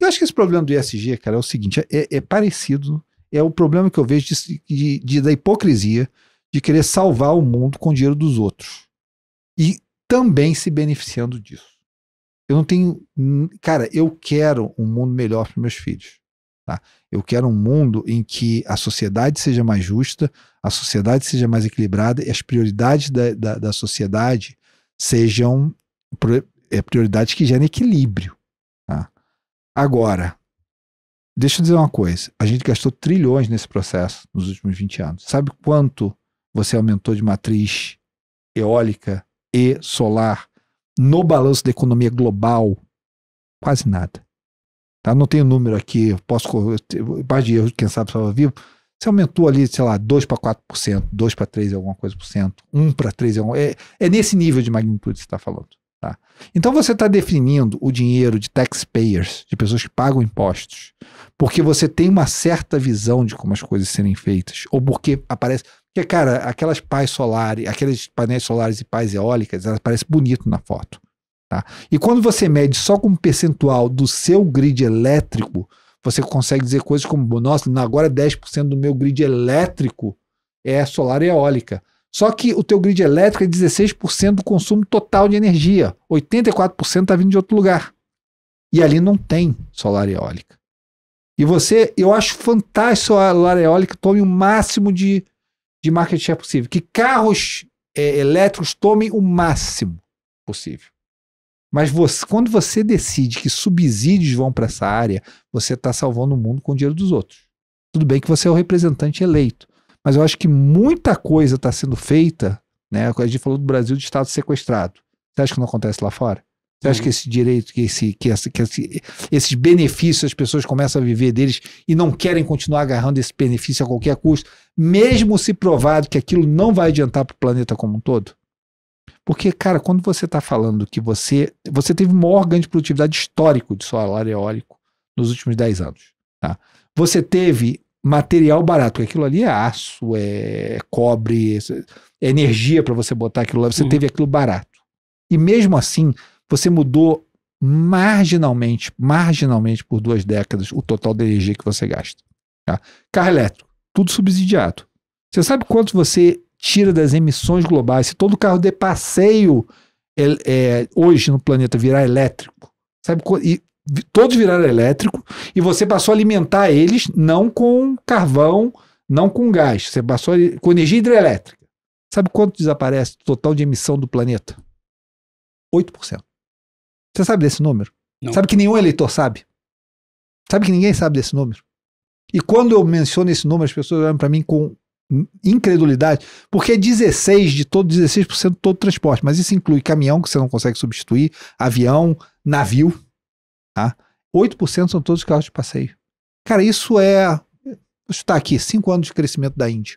Eu acho que esse problema do ESG, cara, é o seguinte: é, é parecido, é o problema que eu vejo de, de, de, da hipocrisia de querer salvar o mundo com o dinheiro dos outros e também se beneficiando disso. Eu não tenho. Hum, cara, eu quero um mundo melhor para meus filhos. Tá? Eu quero um mundo em que a sociedade seja mais justa, a sociedade seja mais equilibrada e as prioridades da, da, da sociedade sejam é, prioridades que gerem equilíbrio. Agora, deixa eu dizer uma coisa: a gente gastou trilhões nesse processo nos últimos 20 anos. Sabe quanto você aumentou de matriz eólica e solar no balanço da economia global? Quase nada. Tá? Não tenho número aqui, posso mais de erro, quem sabe estava vivo. Você aumentou ali, sei lá, 2 para 4%, 2 para 3 alguma coisa por cento, 1 para 3 é, é nesse nível de magnitude que você está falando. Tá? Então você está definindo o dinheiro de taxpayers, de pessoas que pagam impostos, porque você tem uma certa visão de como as coisas serem feitas, ou porque aparece. Porque, cara, aquelas pais solares, aqueles painéis solares e pais eólicas, elas parecem bonito na foto. Tá? E quando você mede só com percentual do seu grid elétrico, você consegue dizer coisas como: nossa, agora 10% do meu grid elétrico é solar e eólica. Só que o teu grid elétrico é 16% do consumo total de energia. 84% está vindo de outro lugar. E ali não tem solar eólica. E você, eu acho fantástico a solar eólica tome o máximo de, de market share possível. Que carros é, elétricos tomem o máximo possível. Mas você, quando você decide que subsídios vão para essa área, você está salvando o mundo com o dinheiro dos outros. Tudo bem que você é o representante eleito, mas eu acho que muita coisa está sendo feita, né? A gente falou do Brasil de Estado sequestrado. Você acha que não acontece lá fora? Você acha uhum. que esse direito, que, esse, que, essa, que esse, esses benefícios as pessoas começam a viver deles e não querem continuar agarrando esse benefício a qualquer custo, mesmo se provado que aquilo não vai adiantar para o planeta como um todo? Porque, cara, quando você está falando que você você teve o maior ganho de produtividade histórico de solar eólico nos últimos 10 anos, tá? você teve material barato. Aquilo ali é aço, é cobre, é energia para você botar aquilo lá. Você uhum. teve aquilo barato. E mesmo assim, você mudou marginalmente, marginalmente por duas décadas o total de energia que você gasta. Tá? Carro elétrico, tudo subsidiado. Você sabe quanto você tira das emissões globais? Se todo carro de passeio é, é, hoje no planeta virar elétrico, sabe? E todos viraram elétrico e você passou a alimentar eles não com carvão, não com gás, você passou a, com energia hidrelétrica. Sabe quanto desaparece o total de emissão do planeta? 8%. Você sabe desse número? Não. Sabe que nenhum eleitor sabe? Sabe que ninguém sabe desse número? E quando eu menciono esse número, as pessoas olham para mim com incredulidade, porque é 16 de todo 16% de todo transporte, mas isso inclui caminhão que você não consegue substituir, avião, navio, Tá? 8% são todos carros de passeio. Cara, isso é. Vou chutar aqui: 5 anos de crescimento da Índia.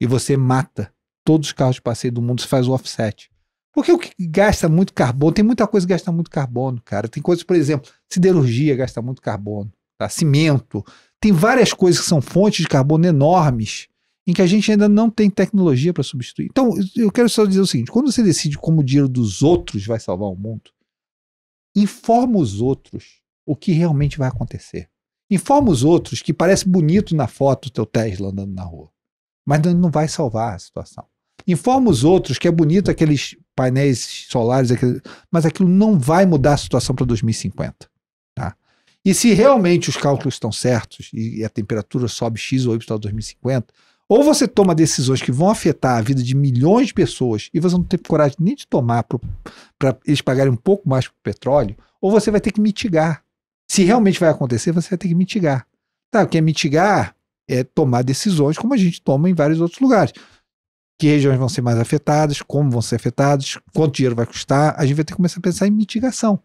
E você mata todos os carros de passeio do mundo, se faz o offset. Porque o que gasta muito carbono, tem muita coisa que gasta muito carbono, cara. Tem coisas, por exemplo, siderurgia gasta muito carbono, tá? cimento. Tem várias coisas que são fontes de carbono enormes em que a gente ainda não tem tecnologia para substituir. Então, eu quero só dizer o seguinte: quando você decide como o dinheiro dos outros vai salvar o mundo, informa os outros o que realmente vai acontecer. Informa os outros que parece bonito na foto o teu Tesla andando na rua, mas não vai salvar a situação. Informa os outros que é bonito aqueles painéis solares, mas aquilo não vai mudar a situação para 2050. Tá? E se realmente os cálculos estão certos e a temperatura sobe X ou Y para 2050, ou você toma decisões que vão afetar a vida de milhões de pessoas e você não tem coragem nem de tomar para eles pagarem um pouco mais para o petróleo, ou você vai ter que mitigar. Se realmente vai acontecer, você vai ter que mitigar. Tá, o que é mitigar é tomar decisões como a gente toma em vários outros lugares. Que regiões vão ser mais afetadas, como vão ser afetadas, quanto dinheiro vai custar. A gente vai ter que começar a pensar em mitigação.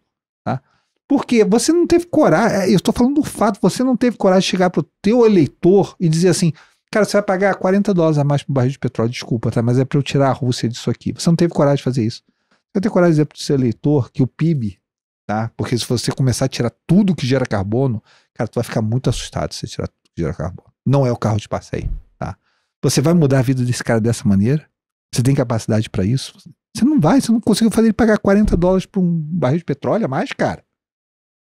Tá? Porque você não teve coragem, é, eu estou falando do fato, você não teve coragem de chegar para o teu eleitor e dizer assim, Cara, você vai pagar 40 dólares a mais pro barril de petróleo, desculpa, tá? Mas é para eu tirar a Rússia disso aqui. Você não teve coragem de fazer isso. Você vai ter coragem de dizer pro seu eleitor que o PIB, tá? Porque se você começar a tirar tudo que gera carbono, cara, tu vai ficar muito assustado se você tirar tudo que gera carbono. Não é o carro de passeio, tá? Você vai mudar a vida desse cara dessa maneira? Você tem capacidade para isso? Você não vai, você não conseguiu fazer ele pagar 40 dólares por um barril de petróleo a mais, cara.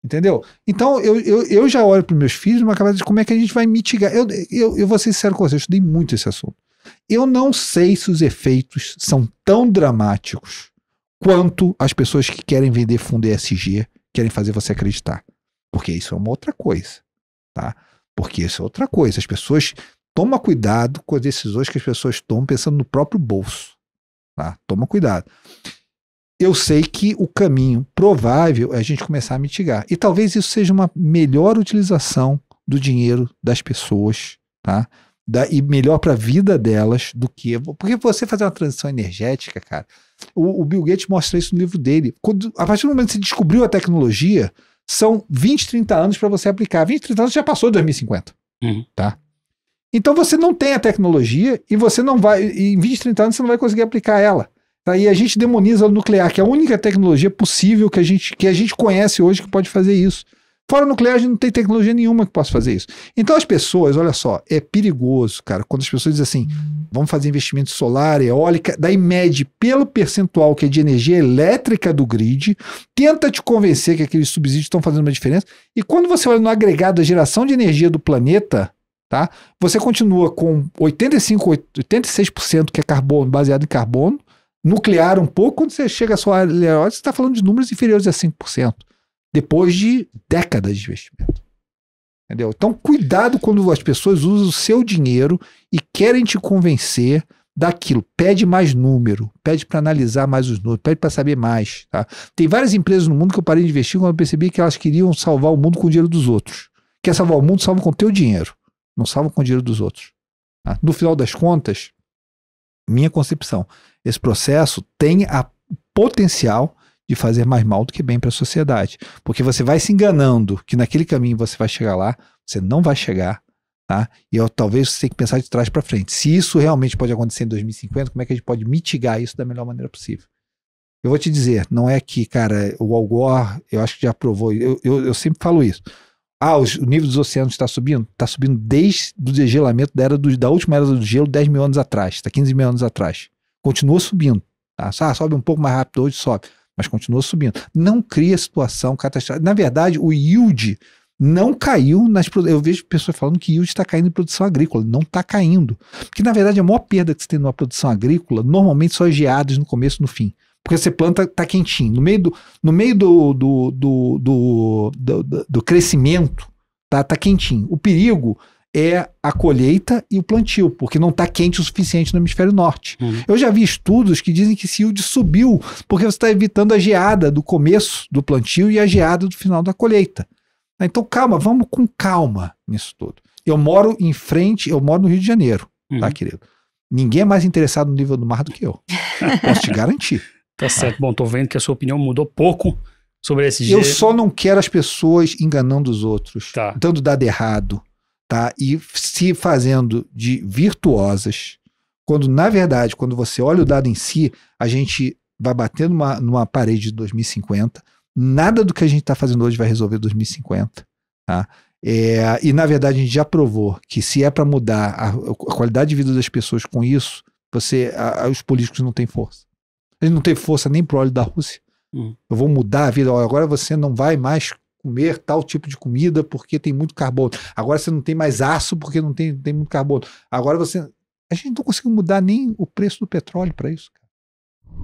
Entendeu? Então, eu, eu, eu já olho para meus filhos numa cabeça de como é que a gente vai mitigar. Eu, eu, eu vou ser sincero com vocês, eu estudei muito esse assunto. Eu não sei se os efeitos são tão dramáticos quanto as pessoas que querem vender fundo ESG querem fazer você acreditar. Porque isso é uma outra coisa, tá? Porque isso é outra coisa. As pessoas toma cuidado com as decisões que as pessoas tomam pensando no próprio bolso, tá? Toma cuidado eu sei que o caminho provável é a gente começar a mitigar. E talvez isso seja uma melhor utilização do dinheiro das pessoas, tá? Da, e melhor para a vida delas do que. Porque você fazer uma transição energética, cara. O, o, Bill Gates mostra isso no livro dele. Quando, a partir do momento que você descobriu a tecnologia, são 20, 30 anos para você aplicar. 20, 30 anos já passou de 2050. Uhum. Tá? Então você não tem a tecnologia e você não vai. Em 20, 30 anos você não vai conseguir aplicar ela. Tá? E a gente demoniza o nuclear, que é a única tecnologia possível que a gente, que a gente conhece hoje que pode fazer isso. Fora o nuclear, a gente não tem tecnologia nenhuma que possa fazer isso. Então as pessoas, olha só, é perigoso, cara, quando as pessoas dizem assim, hum. vamos fazer investimento solar, eólica, daí mede pelo percentual que é de energia elétrica do grid, tenta te convencer que aqueles subsídios estão fazendo uma diferença, e quando você olha no agregado da geração de energia do planeta, tá? Você continua com 85, 86% que é carbono, baseado em carbono, nuclear um pouco, quando você chega à sua área, você está falando de números inferiores a 5%, depois de décadas de investimento. Entendeu? Então, cuidado quando as pessoas usam o seu dinheiro e querem te convencer daquilo. Pede mais número, pede para analisar mais os números, pede para saber mais. Tá? Tem várias empresas no mundo que eu parei de investir quando eu percebi que elas queriam salvar o mundo com o dinheiro dos outros. Quer salvar o mundo, salva com o teu dinheiro, não salva com o dinheiro dos outros. Tá? No final das contas, minha concepção, esse processo tem a potencial de fazer mais mal do que bem para a sociedade. Porque você vai se enganando que naquele caminho você vai chegar lá, você não vai chegar, tá? E eu, talvez você tenha que pensar de trás para frente. Se isso realmente pode acontecer em 2050, como é que a gente pode mitigar isso da melhor maneira possível? Eu vou te dizer, não é que, cara, o Al Gore, eu acho que já provou, eu, eu, eu sempre falo isso. Ah, os, o nível dos oceanos está subindo? Está subindo desde o degelamento da, era do, da última era do gelo, 10 mil anos atrás, tá 15 mil anos atrás. Continua subindo. Tá? Ah, sobe um pouco mais rápido hoje, sobe. Mas continua subindo. Não cria situação catastrófica. Na verdade, o yield não caiu nas. Eu vejo pessoas falando que yield está caindo em produção agrícola. Não está caindo. Porque, na verdade, a maior perda que você tem numa produção agrícola normalmente são as é geadas no começo e no fim. Porque você planta, tá quentinho. No meio do, no meio do, do, do, do, do, do crescimento, tá, tá quentinho. O perigo é a colheita e o plantio, porque não está quente o suficiente no hemisfério norte. Uhum. Eu já vi estudos que dizem que o yield subiu, porque você está evitando a geada do começo do plantio e a geada do final da colheita. Então, calma, vamos com calma nisso tudo. Eu moro em frente, eu moro no Rio de Janeiro, tá, uhum. tá, querido? Ninguém é mais interessado no nível do mar do que eu. Posso te garantir. Tá, tá certo. Bom, tô vendo que a sua opinião mudou pouco sobre esse Eu só não quero as pessoas enganando os outros, Tá. dando dado errado, tá? E se fazendo de virtuosas, quando na verdade, quando você olha o dado em si, a gente vai batendo numa, numa parede de 2050. Nada do que a gente está fazendo hoje vai resolver 2050, tá? É, e na verdade a gente já provou que se é para mudar a, a qualidade de vida das pessoas com isso, você, a- a- os políticos não têm força. Ele não teve força nem pro óleo da Rússia. Uhum. Eu vou mudar a vida. Agora você não vai mais comer tal tipo de comida porque tem muito carbono. Agora você não tem mais aço porque não tem, tem muito carbono. Agora você. A gente não conseguiu mudar nem o preço do petróleo para isso. Cara.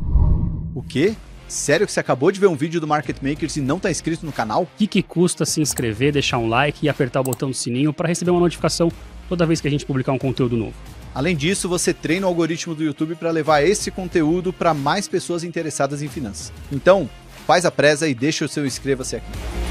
O quê? Sério que você acabou de ver um vídeo do Market Makers e não está inscrito no canal? O que, que custa se inscrever, deixar um like e apertar o botão do sininho para receber uma notificação toda vez que a gente publicar um conteúdo novo? Além disso, você treina o algoritmo do YouTube para levar esse conteúdo para mais pessoas interessadas em finanças. Então, faz a presa e deixa o seu inscreva-se aqui.